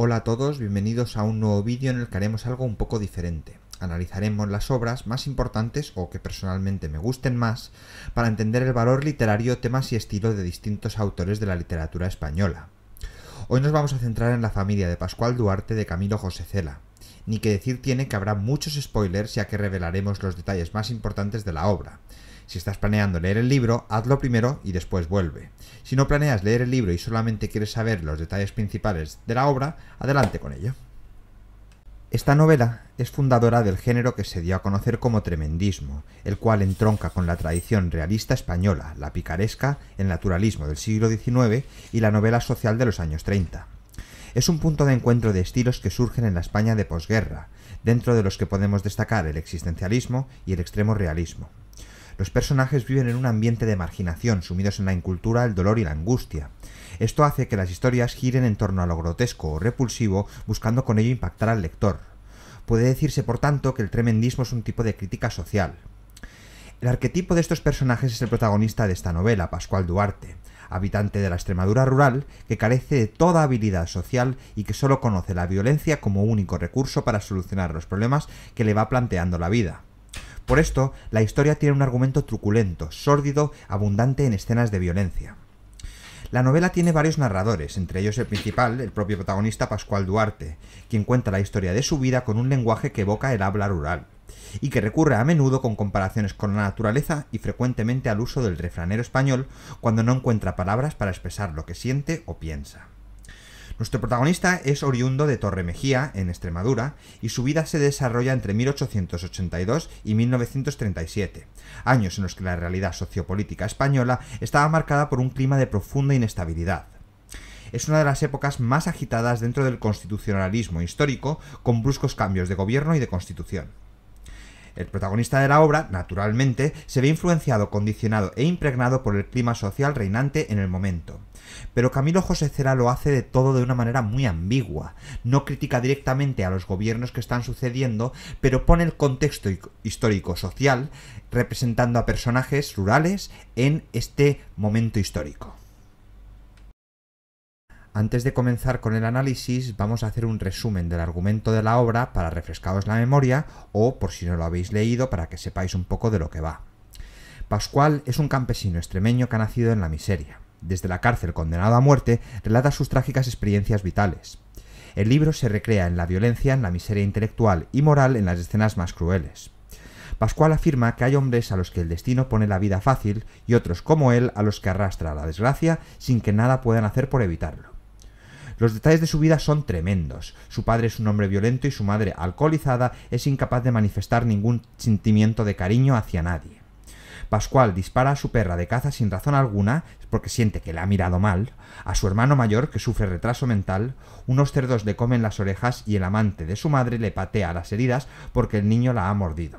Hola a todos, bienvenidos a un nuevo vídeo en el que haremos algo un poco diferente. Analizaremos las obras más importantes o que personalmente me gusten más para entender el valor literario, temas y estilo de distintos autores de la literatura española. Hoy nos vamos a centrar en la familia de Pascual Duarte de Camilo José Cela. Ni que decir tiene que habrá muchos spoilers ya que revelaremos los detalles más importantes de la obra. Si estás planeando leer el libro, hazlo primero y después vuelve. Si no planeas leer el libro y solamente quieres saber los detalles principales de la obra, adelante con ello. Esta novela es fundadora del género que se dio a conocer como tremendismo, el cual entronca con la tradición realista española, la picaresca, el naturalismo del siglo XIX y la novela social de los años 30. Es un punto de encuentro de estilos que surgen en la España de posguerra, dentro de los que podemos destacar el existencialismo y el extremo realismo. Los personajes viven en un ambiente de marginación, sumidos en la incultura, el dolor y la angustia. Esto hace que las historias giren en torno a lo grotesco o repulsivo, buscando con ello impactar al lector. Puede decirse, por tanto, que el tremendismo es un tipo de crítica social. El arquetipo de estos personajes es el protagonista de esta novela, Pascual Duarte, habitante de la Extremadura rural, que carece de toda habilidad social y que solo conoce la violencia como único recurso para solucionar los problemas que le va planteando la vida. Por esto, la historia tiene un argumento truculento, sórdido, abundante en escenas de violencia. La novela tiene varios narradores, entre ellos el principal, el propio protagonista Pascual Duarte, quien cuenta la historia de su vida con un lenguaje que evoca el habla rural, y que recurre a menudo con comparaciones con la naturaleza y frecuentemente al uso del refranero español cuando no encuentra palabras para expresar lo que siente o piensa. Nuestro protagonista es oriundo de Torremejía, en Extremadura, y su vida se desarrolla entre 1882 y 1937, años en los que la realidad sociopolítica española estaba marcada por un clima de profunda inestabilidad es una de las épocas más agitadas dentro del constitucionalismo histórico, con bruscos cambios de gobierno y de constitución. El protagonista de la obra, naturalmente, se ve influenciado, condicionado e impregnado por el clima social reinante en el momento, pero Camilo José Cera lo hace de todo de una manera muy ambigua. No critica directamente a los gobiernos que están sucediendo, pero pone el contexto histórico-social representando a personajes rurales en este momento histórico. Antes de comenzar con el análisis, vamos a hacer un resumen del argumento de la obra para refrescaros la memoria o, por si no lo habéis leído, para que sepáis un poco de lo que va. Pascual es un campesino extremeño que ha nacido en la miseria desde la cárcel condenado a muerte, relata sus trágicas experiencias vitales. El libro se recrea en la violencia, en la miseria intelectual y moral en las escenas más crueles. Pascual afirma que hay hombres a los que el destino pone la vida fácil y otros como él a los que arrastra la desgracia sin que nada puedan hacer por evitarlo. Los detalles de su vida son tremendos. Su padre es un hombre violento y su madre, alcoholizada, es incapaz de manifestar ningún sentimiento de cariño hacia nadie. Pascual dispara a su perra de caza sin razón alguna, porque siente que la ha mirado mal, a su hermano mayor, que sufre retraso mental, unos cerdos le comen las orejas y el amante de su madre le patea las heridas porque el niño la ha mordido.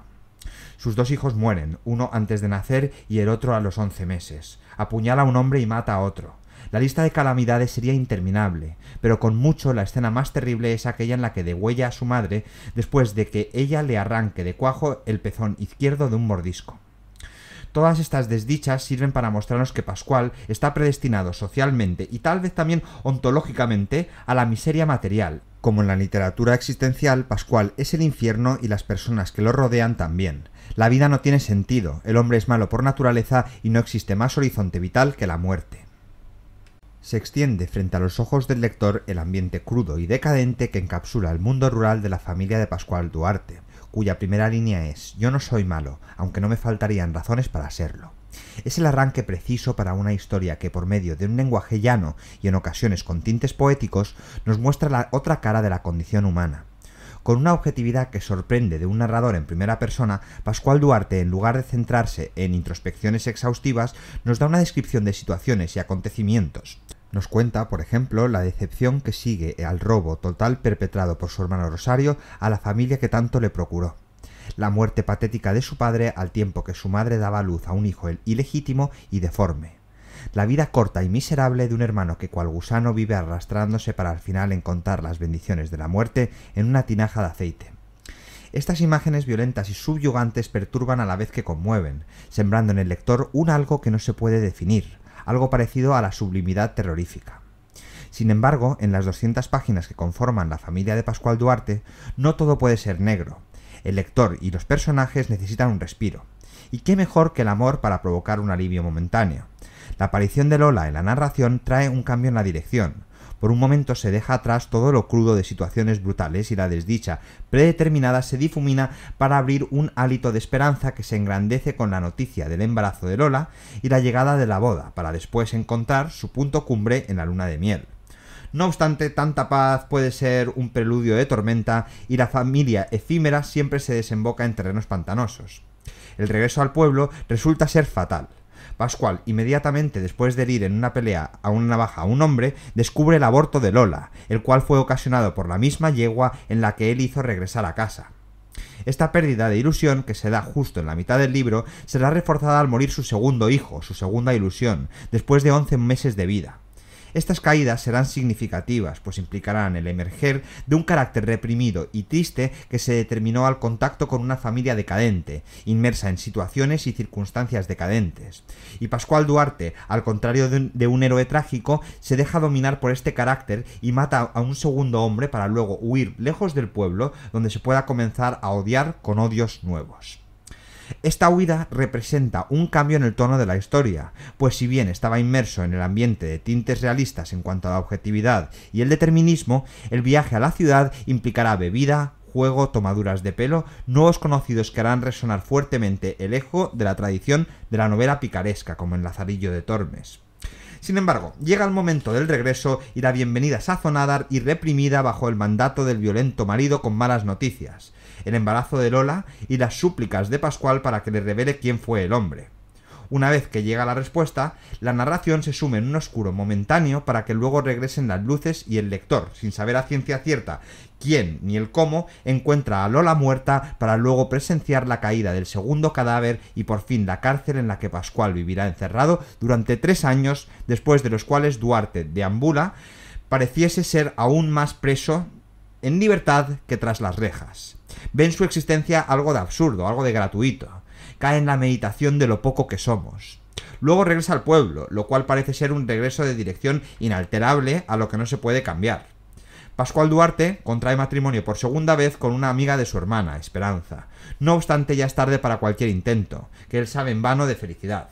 Sus dos hijos mueren, uno antes de nacer y el otro a los once meses. Apuñala a un hombre y mata a otro. La lista de calamidades sería interminable, pero con mucho la escena más terrible es aquella en la que degüella a su madre después de que ella le arranque de cuajo el pezón izquierdo de un mordisco. Todas estas desdichas sirven para mostrarnos que Pascual está predestinado socialmente y tal vez también ontológicamente a la miseria material. Como en la literatura existencial, Pascual es el infierno y las personas que lo rodean también. La vida no tiene sentido, el hombre es malo por naturaleza y no existe más horizonte vital que la muerte se extiende frente a los ojos del lector el ambiente crudo y decadente que encapsula el mundo rural de la familia de Pascual Duarte, cuya primera línea es Yo no soy malo, aunque no me faltarían razones para serlo. Es el arranque preciso para una historia que por medio de un lenguaje llano y en ocasiones con tintes poéticos nos muestra la otra cara de la condición humana. Con una objetividad que sorprende de un narrador en primera persona, Pascual Duarte, en lugar de centrarse en introspecciones exhaustivas, nos da una descripción de situaciones y acontecimientos, nos cuenta, por ejemplo, la decepción que sigue al robo total perpetrado por su hermano Rosario a la familia que tanto le procuró. La muerte patética de su padre al tiempo que su madre daba luz a un hijo ilegítimo y deforme. La vida corta y miserable de un hermano que cual gusano vive arrastrándose para al final encontrar las bendiciones de la muerte en una tinaja de aceite. Estas imágenes violentas y subyugantes perturban a la vez que conmueven, sembrando en el lector un algo que no se puede definir, algo parecido a la sublimidad terrorífica. Sin embargo, en las 200 páginas que conforman la familia de Pascual Duarte, no todo puede ser negro. El lector y los personajes necesitan un respiro. Y qué mejor que el amor para provocar un alivio momentáneo. La aparición de Lola en la narración trae un cambio en la dirección, por un momento se deja atrás todo lo crudo de situaciones brutales y la desdicha predeterminada se difumina para abrir un hálito de esperanza que se engrandece con la noticia del embarazo de Lola y la llegada de la boda, para después encontrar su punto cumbre en la luna de miel. No obstante, tanta paz puede ser un preludio de tormenta y la familia efímera siempre se desemboca en terrenos pantanosos. El regreso al pueblo resulta ser fatal. Pascual, inmediatamente después de herir en una pelea a una navaja a un hombre, descubre el aborto de Lola, el cual fue ocasionado por la misma yegua en la que él hizo regresar a casa. Esta pérdida de ilusión, que se da justo en la mitad del libro, será reforzada al morir su segundo hijo, su segunda ilusión, después de 11 meses de vida. Estas caídas serán significativas, pues implicarán el emerger de un carácter reprimido y triste que se determinó al contacto con una familia decadente, inmersa en situaciones y circunstancias decadentes. Y Pascual Duarte, al contrario de un, héroe trágico, se deja dominar por este carácter y mata a un segundo hombre para luego huir lejos del pueblo donde se pueda comenzar a odiar con odios nuevos. Esta huida representa un cambio en el tono de la historia, pues si bien estaba inmerso en el ambiente de tintes realistas en cuanto a la objetividad y el determinismo, el viaje a la ciudad implicará bebida, juego, tomaduras de pelo, nuevos conocidos que harán resonar fuertemente el ejo de la tradición de la novela picaresca, como en Lazarillo de Tormes. Sin embargo, llega el momento del regreso y la bienvenida sazonada y reprimida bajo el mandato del violento marido con malas noticias el embarazo de Lola y las súplicas de Pascual para que le revele quién fue el hombre. Una vez que llega la respuesta, la narración se sume en un oscuro momentáneo para que luego regresen las luces y el lector, sin saber a ciencia cierta quién ni el cómo, encuentra a Lola muerta para luego presenciar la caída del segundo cadáver y por fin la cárcel en la que Pascual vivirá encerrado durante tres años, después de los cuales Duarte de Ambula pareciese ser aún más preso en libertad que tras las rejas ven su existencia algo de absurdo, algo de gratuito, cae en la meditación de lo poco que somos. Luego regresa al pueblo, lo cual parece ser un regreso de dirección inalterable a lo que no se puede cambiar. Pascual Duarte contrae matrimonio por segunda vez con una amiga de su hermana, Esperanza. No obstante, ya es tarde para cualquier intento, que él sabe en vano de felicidad.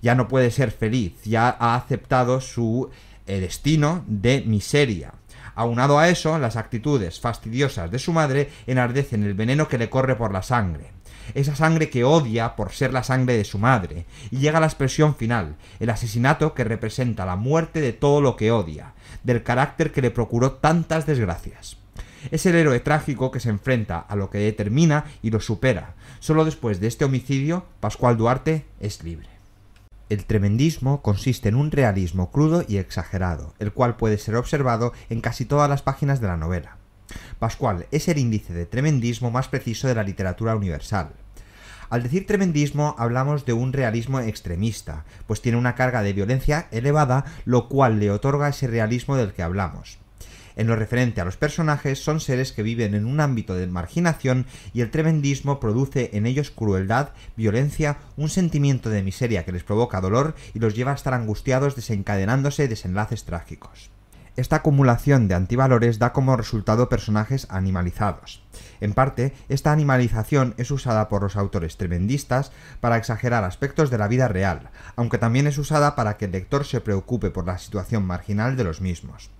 Ya no puede ser feliz, ya ha aceptado su eh, destino de miseria. Aunado a eso, las actitudes fastidiosas de su madre enardecen el veneno que le corre por la sangre. Esa sangre que odia por ser la sangre de su madre, y llega a la expresión final, el asesinato que representa la muerte de todo lo que odia, del carácter que le procuró tantas desgracias. Es el héroe trágico que se enfrenta a lo que determina y lo supera. Solo después de este homicidio, Pascual Duarte es libre. El tremendismo consiste en un realismo crudo y exagerado, el cual puede ser observado en casi todas las páginas de la novela. Pascual es el índice de tremendismo más preciso de la literatura universal. Al decir tremendismo hablamos de un realismo extremista, pues tiene una carga de violencia elevada, lo cual le otorga ese realismo del que hablamos. En lo referente a los personajes, son seres que viven en un ámbito de marginación y el tremendismo produce en ellos crueldad, violencia, un sentimiento de miseria que les provoca dolor y los lleva a estar angustiados desencadenándose desenlaces trágicos. Esta acumulación de antivalores da como resultado personajes animalizados. En parte, esta animalización es usada por los autores tremendistas para exagerar aspectos de la vida real, aunque también es usada para que el lector se preocupe por la situación marginal de los mismos.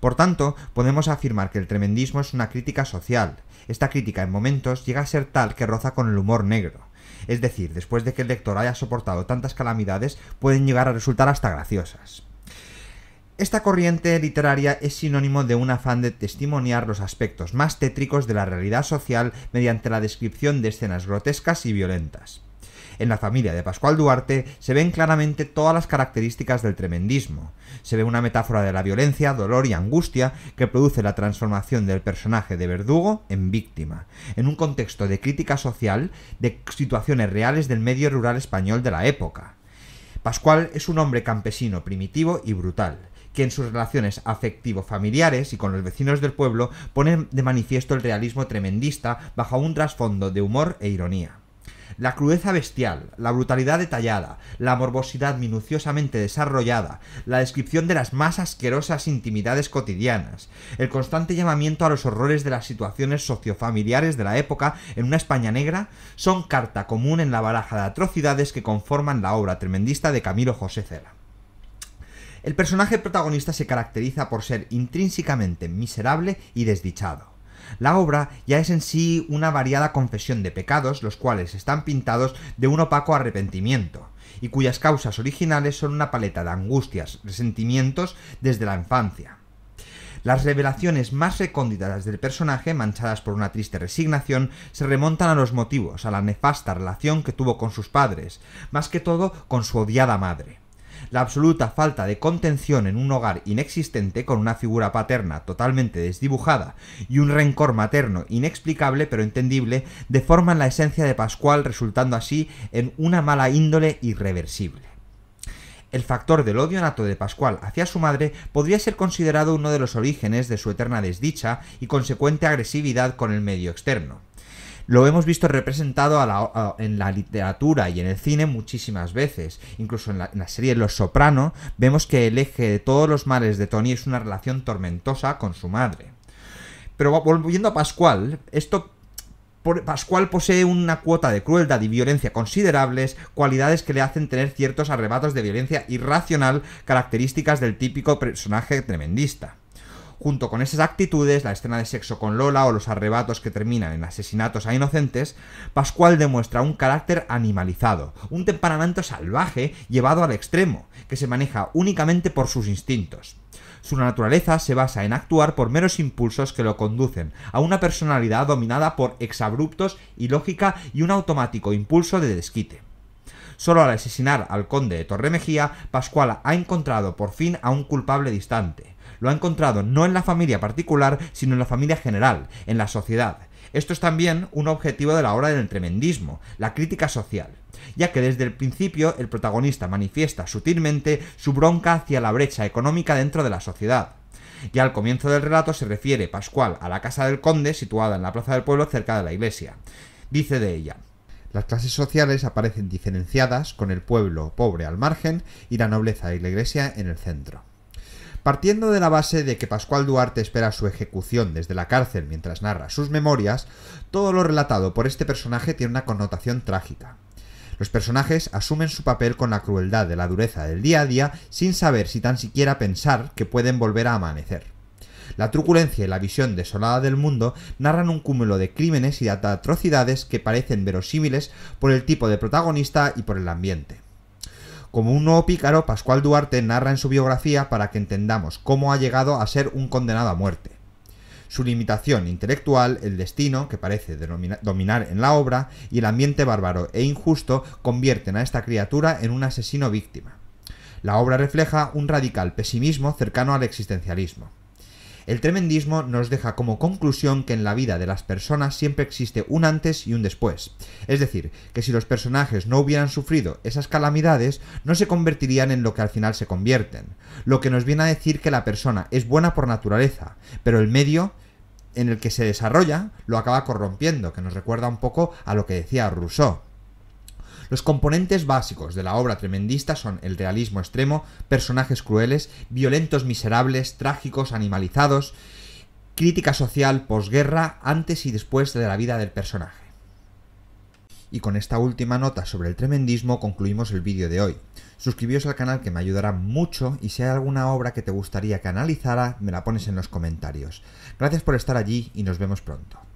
Por tanto, podemos afirmar que el tremendismo es una crítica social. Esta crítica en momentos llega a ser tal que roza con el humor negro. Es decir, después de que el lector haya soportado tantas calamidades, pueden llegar a resultar hasta graciosas. Esta corriente literaria es sinónimo de un afán de testimoniar los aspectos más tétricos de la realidad social mediante la descripción de escenas grotescas y violentas en la familia de Pascual Duarte se ven claramente todas las características del tremendismo. Se ve una metáfora de la violencia, dolor y angustia que produce la transformación del personaje de verdugo en víctima, en un contexto de crítica social de situaciones reales del medio rural español de la época. Pascual es un hombre campesino primitivo y brutal, que en sus relaciones afectivo-familiares y con los vecinos del pueblo pone de manifiesto el realismo tremendista bajo un trasfondo de humor e ironía. La crudeza bestial, la brutalidad detallada, la morbosidad minuciosamente desarrollada, la descripción de las más asquerosas intimidades cotidianas, el constante llamamiento a los horrores de las situaciones sociofamiliares de la época en una España negra, son carta común en la baraja de atrocidades que conforman la obra tremendista de Camilo José Cela. El personaje protagonista se caracteriza por ser intrínsecamente miserable y desdichado. La obra ya es en sí una variada confesión de pecados, los cuales están pintados de un opaco arrepentimiento, y cuyas causas originales son una paleta de angustias, resentimientos desde la infancia. Las revelaciones más recónditas del personaje, manchadas por una triste resignación, se remontan a los motivos, a la nefasta relación que tuvo con sus padres, más que todo con su odiada madre la absoluta falta de contención en un hogar inexistente con una figura paterna totalmente desdibujada y un rencor materno inexplicable pero entendible deforman la esencia de Pascual resultando así en una mala índole irreversible. El factor del odio nato de Pascual hacia su madre podría ser considerado uno de los orígenes de su eterna desdicha y consecuente agresividad con el medio externo. Lo hemos visto representado en la literatura y en el cine muchísimas veces. Incluso en la, serie Los Soprano vemos que el eje de todos los males de Tony es una relación tormentosa con su madre. Pero volviendo a Pascual, esto... Pascual posee una cuota de crueldad y violencia considerables, cualidades que le hacen tener ciertos arrebatos de violencia irracional características del típico personaje tremendista. Junto con esas actitudes, la escena de sexo con Lola o los arrebatos que terminan en asesinatos a inocentes, Pascual demuestra un carácter animalizado, un temperamento salvaje llevado al extremo, que se maneja únicamente por sus instintos. Su naturaleza se basa en actuar por meros impulsos que lo conducen a una personalidad dominada por exabruptos y lógica y un automático impulso de desquite. Solo al asesinar al conde de Torremejía, Pascual ha encontrado por fin a un culpable distante, lo ha encontrado no en la familia particular, sino en la familia general, en la sociedad. Esto es también un objetivo de la obra del tremendismo, la crítica social, ya que desde el principio el protagonista manifiesta sutilmente su bronca hacia la brecha económica dentro de la sociedad. Y al comienzo del relato se refiere Pascual a la casa del conde situada en la plaza del pueblo cerca de la iglesia. Dice de ella, las clases sociales aparecen diferenciadas con el pueblo pobre al margen y la nobleza y la iglesia en el centro. Partiendo de la base de que Pascual Duarte espera su ejecución desde la cárcel mientras narra sus memorias, todo lo relatado por este personaje tiene una connotación trágica. Los personajes asumen su papel con la crueldad de la dureza del día a día sin saber si tan siquiera pensar que pueden volver a amanecer. La truculencia y la visión desolada del mundo narran un cúmulo de crímenes y de atrocidades que parecen verosímiles por el tipo de protagonista y por el ambiente. Como un nuevo pícaro, Pascual Duarte narra en su biografía para que entendamos cómo ha llegado a ser un condenado a muerte. Su limitación intelectual, el destino, que parece dominar en la obra, y el ambiente bárbaro e injusto convierten a esta criatura en un asesino víctima. La obra refleja un radical pesimismo cercano al existencialismo. El tremendismo nos deja como conclusión que en la vida de las personas siempre existe un antes y un después. Es decir, que si los personajes no hubieran sufrido esas calamidades, no se convertirían en lo que al final se convierten. Lo que nos viene a decir que la persona es buena por naturaleza, pero el medio en el que se desarrolla lo acaba corrompiendo, que nos recuerda un poco a lo que decía Rousseau. Los componentes básicos de la obra tremendista son el realismo extremo, personajes crueles, violentos miserables, trágicos, animalizados, crítica social posguerra antes y después de la vida del personaje. Y con esta última nota sobre el tremendismo concluimos el vídeo de hoy. Suscribíos al canal que me ayudará mucho y si hay alguna obra que te gustaría que analizara, me la pones en los comentarios. Gracias por estar allí y nos vemos pronto.